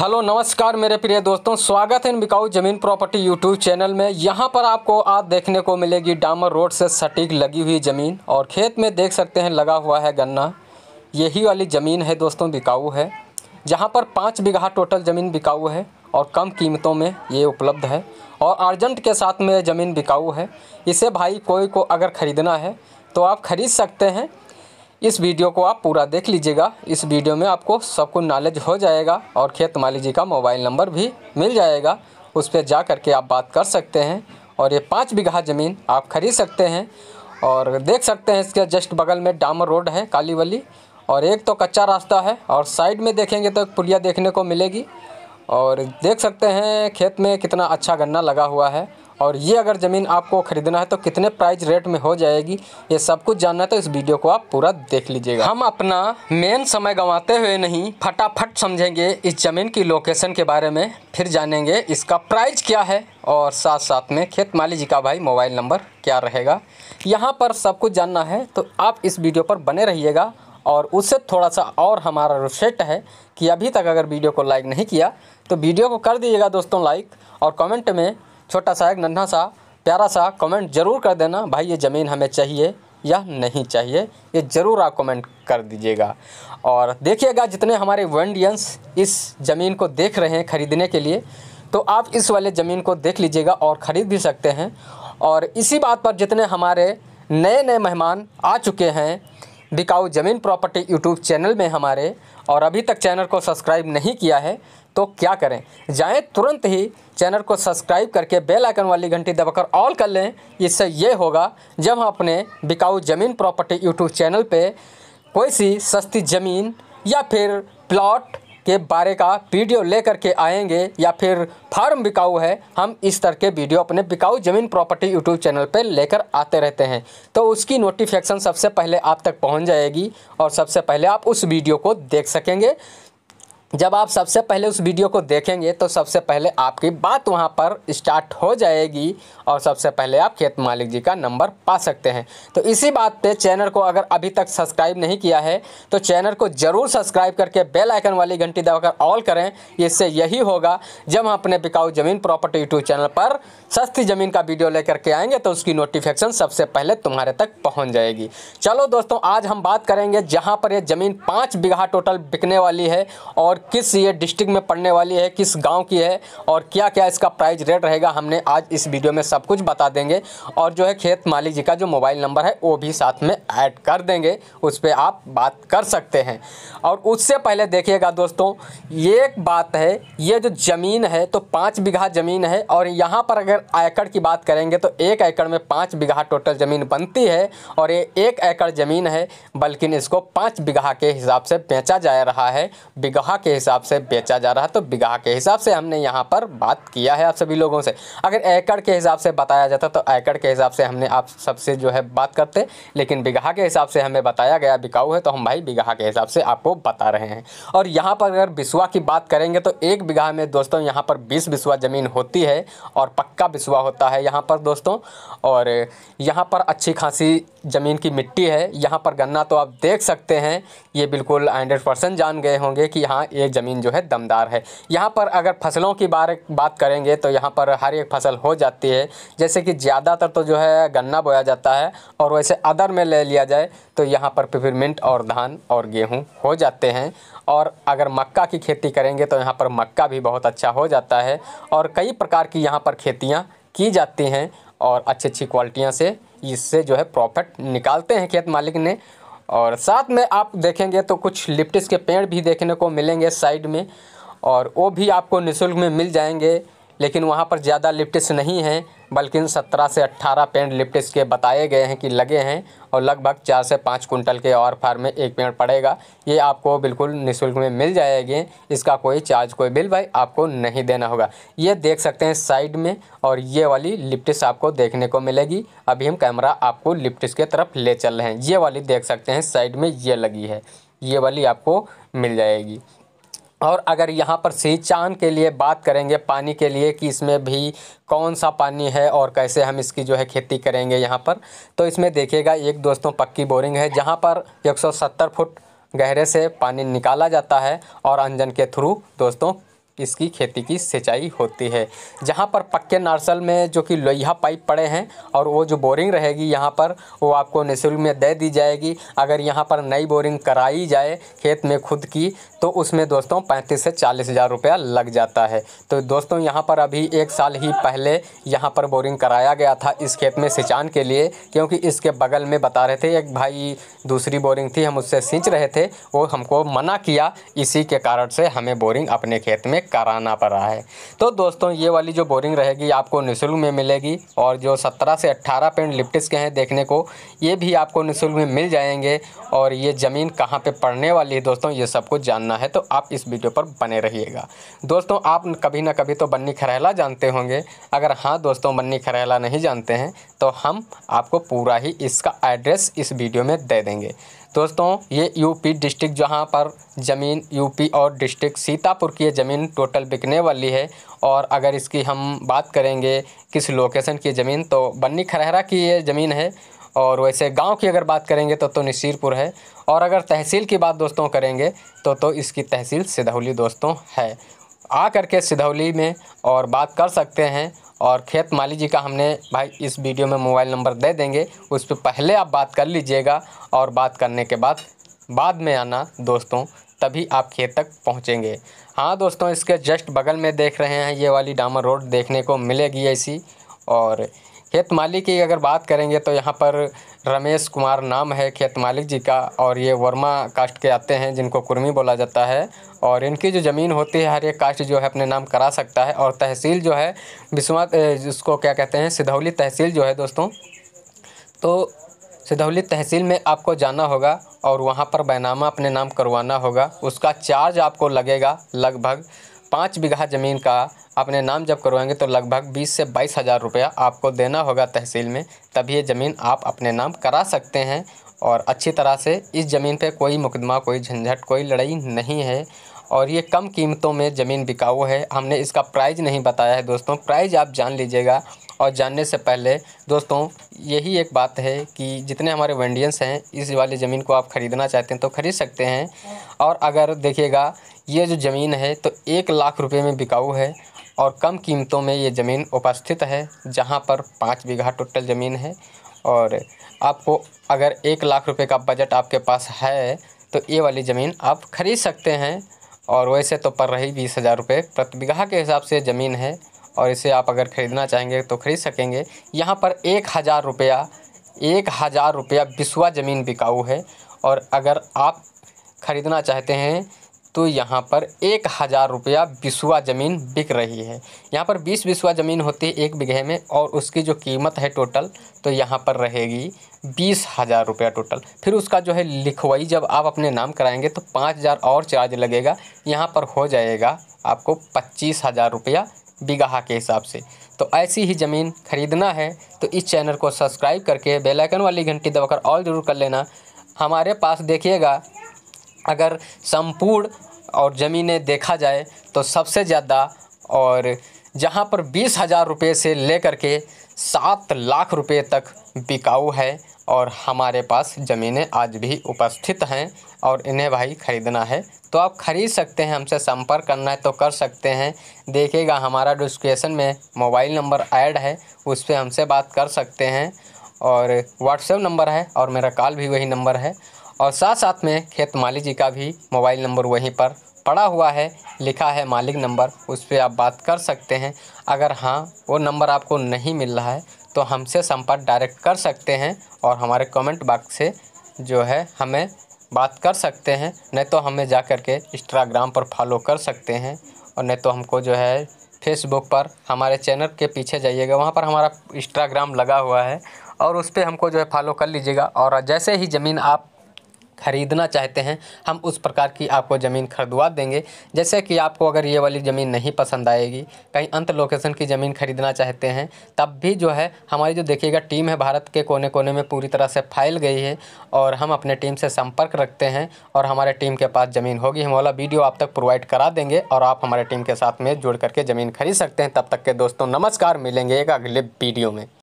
hello नमस्कार मेरे प्रिय दोस्तों स्वागत है इन बिकाऊ जमीन प्रॉपर्टी यूट्यूब चैनल में यहाँ पर आपको आज देखने को मिलेगी डामर रोड से सटीक लगी हुई ज़मीन और खेत में देख सकते हैं लगा हुआ है गन्ना यही वाली ज़मीन है दोस्तों बिकाऊ है जहाँ पर पाँच बीघा टोटल ज़मीन बिकाऊ है और कम कीमतों में ये उपलब्ध है और अर्जेंट के साथ में ज़मीन बिकाऊ है इसे भाई कोई को अगर ख़रीदना है तो आप ख़रीद सकते हैं इस वीडियो को आप पूरा देख लीजिएगा इस वीडियो में आपको सब कुछ नॉलेज हो जाएगा और खेत माली जी का मोबाइल नंबर भी मिल जाएगा उस पर जा कर के आप बात कर सकते हैं और ये पाँच बीघा ज़मीन आप खरीद सकते हैं और देख सकते हैं इसके जस्ट बगल में डामर रोड है कालीवली और एक तो कच्चा रास्ता है और साइड में देखेंगे तो एक पुलिया देखने को मिलेगी और देख सकते हैं खेत में कितना अच्छा गन्ना लगा हुआ है और ये अगर ज़मीन आपको ख़रीदना है तो कितने प्राइस रेट में हो जाएगी ये सब कुछ जानना है तो इस वीडियो को आप पूरा देख लीजिएगा हम अपना मेन समय गंवाते हुए नहीं फटाफट समझेंगे इस ज़मीन की लोकेशन के बारे में फिर जानेंगे इसका प्राइस क्या है और साथ साथ में खेत माली जी का भाई मोबाइल नंबर क्या रहेगा यहाँ पर सब कुछ जानना है तो आप इस वीडियो पर बने रहिएगा और उससे थोड़ा सा और हमारा रिसेट है कि अभी तक अगर वीडियो को लाइक नहीं किया तो वीडियो को कर दीजिएगा दोस्तों लाइक और कमेंट में छोटा सा एक नन्हा सा प्यारा सा कमेंट ज़रूर कर देना भाई ये ज़मीन हमें चाहिए या नहीं चाहिए ये ज़रूर आप कमेंट कर दीजिएगा और देखिएगा जितने हमारे वनडियंस इस ज़मीन को देख रहे हैं ख़रीदने के लिए तो आप इस वाले ज़मीन को देख लीजिएगा और ख़रीद भी सकते हैं और इसी बात पर जितने हमारे नए नए मेहमान आ चुके हैं बिकाऊ ज़मीन प्रॉपर्टी यूट्यूब चैनल में हमारे और अभी तक चैनल को सब्सक्राइब नहीं किया है तो क्या करें जाएं तुरंत ही चैनल को सब्सक्राइब करके बेल आइकन वाली घंटी दबाकर ऑल कर लें इससे ये होगा जब हम अपने बिकाऊ ज़मीन प्रॉपर्टी यूट्यूब चैनल पे कोई सी सस्ती ज़मीन या फिर प्लॉट के बारे का वीडियो ले करके आएंगे या फिर फार्म बिकाऊ है हम इस तरह के वीडियो अपने बिकाऊ ज़मीन प्रॉपर्टी यूट्यूब चैनल पर लेकर आते रहते हैं तो उसकी नोटिफिकेशन सबसे पहले आप तक पहुंच जाएगी और सबसे पहले आप उस वीडियो को देख सकेंगे जब आप सबसे पहले उस वीडियो को देखेंगे तो सबसे पहले आपकी बात वहां पर स्टार्ट हो जाएगी और सबसे पहले आप खेत मालिक जी का नंबर पा सकते हैं तो इसी बात पे चैनल को अगर अभी तक सब्सक्राइब नहीं किया है तो चैनल को ज़रूर सब्सक्राइब करके बेल आइकन वाली घंटी दबाकर ऑल करें इससे यही होगा जब हम अपने बिकाऊ ज़मीन प्रॉपर्टी यूट्यूब चैनल पर सस्ती ज़मीन का वीडियो लेकर के आएंगे तो उसकी नोटिफिकेशन सबसे पहले तुम्हारे तक पहुँच जाएगी चलो दोस्तों आज हम बात करेंगे जहाँ पर यह ज़मीन पाँच बीघा टोटल बिकने वाली है और किस ये डिस्ट्रिक्ट में पड़ने वाली है किस गांव की है और क्या क्या इसका प्राइस रेट रहेगा हमने आज इस वीडियो में सब कुछ बता देंगे और जो है खेत मालिक जी का जो मोबाइल नंबर है वो भी साथ में ऐड कर देंगे उस पर आप बात कर सकते हैं और उससे पहले देखिएगा दोस्तों ये एक बात है ये जो ज़मीन है तो पाँच बीघा ज़मीन है और यहाँ पर अगर एकड़ की बात करेंगे तो एक एकड़ में पाँच बीघा टोटल ज़मीन बनती है और ये एक एकड़ ज़मीन है बल्कि इसको पाँच बीघा के हिसाब से बेचा जा रहा है बीघा के के हिसाब से बेचा जा रहा है तो बिगहा के हिसाब से हमने यहाँ पर बात किया है आप सभी लोगों से अगर एकड़ के हिसाब से बताया जाता तो एकड़ के हिसाब से हमने आप सबसे जो है बात करते लेकिन बिगहा के हिसाब से हमें बताया गया बिकाऊ है तो हम भाई बिगहा के हिसाब से आपको बता रहे हैं और यहाँ पर अगर बिसुआ की बात करेंगे तो एक बिगहा में दोस्तों यहाँ पर बीस बिसुआ ज़मीन होती है और पक्का बिसुआ होता है यहाँ पर दोस्तों और यहाँ पर अच्छी खासी ज़मीन की मिट्टी है यहाँ पर गन्ना तो आप देख सकते हैं ये बिल्कुल हंड्रेड परसेंट जान गए होंगे कि यहाँ ये ज़मीन जो है दमदार है यहाँ पर अगर फसलों की बारे बात करेंगे तो यहाँ पर हर एक फसल हो जाती है जैसे कि ज़्यादातर तो जो है गन्ना बोया जाता है और वैसे अदर में ले लिया जाए तो यहाँ पर पिपरमिंट और धान और गेहूँ हो जाते हैं और अगर मक्का की खेती करेंगे तो यहाँ पर मक्का भी बहुत अच्छा हो जाता है और कई प्रकार की यहाँ पर खेतियाँ की जाती हैं और अच्छी अच्छी क्वालिटियाँ से इससे जो है प्रॉफिट निकालते हैं खेत मालिक ने और साथ में आप देखेंगे तो कुछ लिप्टिस के पेड़ भी देखने को मिलेंगे साइड में और वो भी आपको निःशुल्क में मिल जाएंगे लेकिन वहाँ पर ज़्यादा लिप्टिस नहीं हैं बल्कि सत्रह से अट्ठारह पेड़ लिप्टिस के बताए गए हैं कि लगे हैं और लगभग चार से पाँच कुंटल के और फार्म में एक पेड़ पड़ेगा ये आपको बिल्कुल निःशुल्क में मिल जाएगी इसका कोई चार्ज कोई बिल भाई आपको नहीं देना होगा ये देख सकते हैं साइड में और ये वाली लिप्टिस आपको देखने को मिलेगी अभी हम कैमरा आपको लिप्टिस के तरफ ले चल रहे हैं ये वाली देख सकते हैं साइड में ये लगी है ये वाली आपको मिल जाएगी और अगर यहाँ पर सिंचान के लिए बात करेंगे पानी के लिए कि इसमें भी कौन सा पानी है और कैसे हम इसकी जो है खेती करेंगे यहाँ पर तो इसमें देखिएगा एक दोस्तों पक्की बोरिंग है जहाँ पर 170 फुट गहरे से पानी निकाला जाता है और अंजन के थ्रू दोस्तों इसकी खेती की सिंचाई होती है जहाँ पर पक्के नार्सल में जो कि लोहिया पाइप पड़े हैं और वो जो बोरिंग रहेगी यहाँ पर वो आपको निःशुल्क में दे दी जाएगी अगर यहाँ पर नई बोरिंग कराई जाए खेत में खुद की तो उसमें दोस्तों पैंतीस से चालीस हज़ार रुपया लग जाता है तो दोस्तों यहाँ पर अभी एक साल ही पहले यहाँ पर बोरिंग कराया गया था इस खेत में सिंचान के लिए क्योंकि इसके बगल में बता रहे थे एक भाई दूसरी बोरिंग थी हम उससे सींच रहे थे वो हमको मना किया इसी के कारण से हमें बोरिंग अपने खेत में कराना पड़ा है तो दोस्तों ये वाली जो बोरिंग रहेगी आपको निःशुल्क में मिलेगी और जो सत्रह से अट्ठारह पेंट लिप्टिस के हैं देखने को ये भी आपको निःशुल्क में मिल जाएंगे और ये ज़मीन कहाँ पर पड़ने वाली है दोस्तों ये सब कुछ जानना है तो आप इस वीडियो पर बने रहिएगा दोस्तों आप कभी ना कभी तो बन्नी खरेला जानते होंगे अगर हाँ दोस्तों बन्नी खरेला नहीं जानते हैं तो हम आपको पूरा ही इसका एड्रेस इस वीडियो में दे देंगे दोस्तों ये यूपी डिस्ट्रिक्ट जहाँ पर ज़मीन यूपी और डिस्ट्रिक्ट सीतापुर की ज़मीन टोटल बिकने वाली है और अगर इसकी हम बात करेंगे किस लोकेशन की ज़मीन तो बन्नी खरहरा की ये ज़मीन है और वैसे गांव की अगर बात करेंगे तो तो नसीरपुर है और अगर तहसील की बात दोस्तों करेंगे तो तो इसकी तहसील सिधौली दोस्तों है आ करके सिधौली में और बात कर सकते हैं और खेत माली जी का हमने भाई इस वीडियो में मोबाइल नंबर दे देंगे उस पर पहले आप बात कर लीजिएगा और बात करने के बाद बाद में आना दोस्तों तभी आप खेत तक पहुंचेंगे हाँ दोस्तों इसके जस्ट बगल में देख रहे हैं ये वाली डामर रोड देखने को मिलेगी ऐसी और खेत मालिक की अगर बात करेंगे तो यहाँ पर रमेश कुमार नाम है खेत मालिक जी का और ये वर्मा कास्ट के आते हैं जिनको कुर्मी बोला जाता है और इनकी जो ज़मीन होती है हर एक कास्ट जो है अपने नाम करा सकता है और तहसील जो है विश्वा जिसको क्या कहते हैं सिधौली तहसील जो है दोस्तों तो सिधौली तहसील में आपको जाना होगा और वहाँ पर बैनामा अपने नाम करवाना होगा उसका चार्ज आपको लगेगा लगभग पाँच बीघा ज़मीन का अपने नाम जब करवाएंगे तो लगभग बीस से बाईस हज़ार रुपया आपको देना होगा तहसील में तभी ये ज़मीन आप अपने नाम करा सकते हैं और अच्छी तरह से इस ज़मीन पे कोई मुकदमा कोई झंझट कोई लड़ाई नहीं है और ये कम कीमतों में ज़मीन बिकाऊ है हमने इसका प्राइज़ नहीं बताया है दोस्तों प्राइज़ आप जान लीजिएगा और जानने से पहले दोस्तों यही एक बात है कि जितने हमारे वेंडियंस हैं इस वाली ज़मीन को आप ख़रीदना चाहते हैं तो ख़रीद सकते हैं और अगर देखिएगा ये जो ज़मीन है तो एक लाख रुपये में बिकाऊ है और कम कीमतों में ये ज़मीन उपस्थित है जहाँ पर पाँच बीघा टोटल ज़मीन है और आपको अगर एक लाख रुपए का बजट आपके पास है तो ये वाली ज़मीन आप ख़रीद सकते हैं और वैसे तो पर रही बीस हज़ार रुपये प्रति बीघा के हिसाब से ज़मीन है और इसे आप अगर ख़रीदना चाहेंगे तो ख़रीद सकेंगे यहाँ पर एक हज़ार रुपया एक हज़ार रुपया बिसवा ज़मीन बिकाऊ है और अगर आप ख़रीदना चाहते हैं तो यहाँ पर एक हज़ार रुपया बिसवा ज़मीन बिक रही है यहाँ पर बीस बिसवा ज़मीन होती है एक बीघे में और उसकी जो कीमत है टोटल तो यहाँ पर रहेगी बीस हज़ार रुपया टोटल फिर उसका जो है लिखवाई जब आप अपने नाम कराएंगे तो पाँच हज़ार और चार्ज लगेगा यहाँ पर हो जाएगा आपको पच्चीस हज़ार रुपया बिगाहा के हिसाब से तो ऐसी ही ज़मीन खरीदना है तो इस चैनल को सब्सक्राइब करके बेलाइकन वाली घंटी दबाकर ऑल ज़रूर कर लेना हमारे पास देखिएगा अगर संपूर्ण और ज़मीनें देखा जाए तो सबसे ज़्यादा और जहां पर बीस हज़ार रुपये से लेकर के सात लाख रुपए तक बिकाऊ है और हमारे पास ज़मीनें आज भी उपस्थित हैं और इन्हें भाई ख़रीदना है तो आप ख़रीद सकते हैं हमसे संपर्क करना है तो कर सकते हैं देखिएगा हमारा डिस्क्रिप्शन में मोबाइल नंबर ऐड है उस पर हमसे बात कर सकते हैं और व्हाट्सएप नंबर है और मेरा कॉल भी वही नंबर है और साथ साथ में खेत माली जी का भी मोबाइल नंबर वहीं पर पड़ा हुआ है लिखा है मालिक नंबर उस पर आप बात कर सकते हैं अगर हाँ वो नंबर आपको नहीं मिल रहा है तो हमसे संपर्क डायरेक्ट कर सकते हैं और हमारे कमेंट बॉक्स से जो है हमें बात कर सकते हैं नहीं तो हमें जा कर के इंस्टाग्राम पर फॉलो कर सकते हैं और नहीं तो हमको जो है फेसबुक पर हमारे चैनल के पीछे जाइएगा वहाँ पर हमारा इंस्टाग्राम लगा हुआ है और उस पर हमको जो है फॉलो कर लीजिएगा और जैसे ही ज़मीन आप खरीदना चाहते हैं हम उस प्रकार की आपको ज़मीन खरीदवा देंगे जैसे कि आपको अगर ये वाली ज़मीन नहीं पसंद आएगी कहीं अंत लोकेशन की ज़मीन खरीदना चाहते हैं तब भी जो है हमारी जो देखिएगा टीम है भारत के कोने कोने में पूरी तरह से फैल गई है और हम अपने टीम से संपर्क रखते हैं और हमारे टीम के पास ज़मीन होगी हम वाला वीडियो आप तक प्रोवाइड करा देंगे और आप हमारे टीम के साथ में जुड़ करके ज़मीन खरीद सकते हैं तब तक के दोस्तों नमस्कार मिलेंगे एक अगले वीडियो में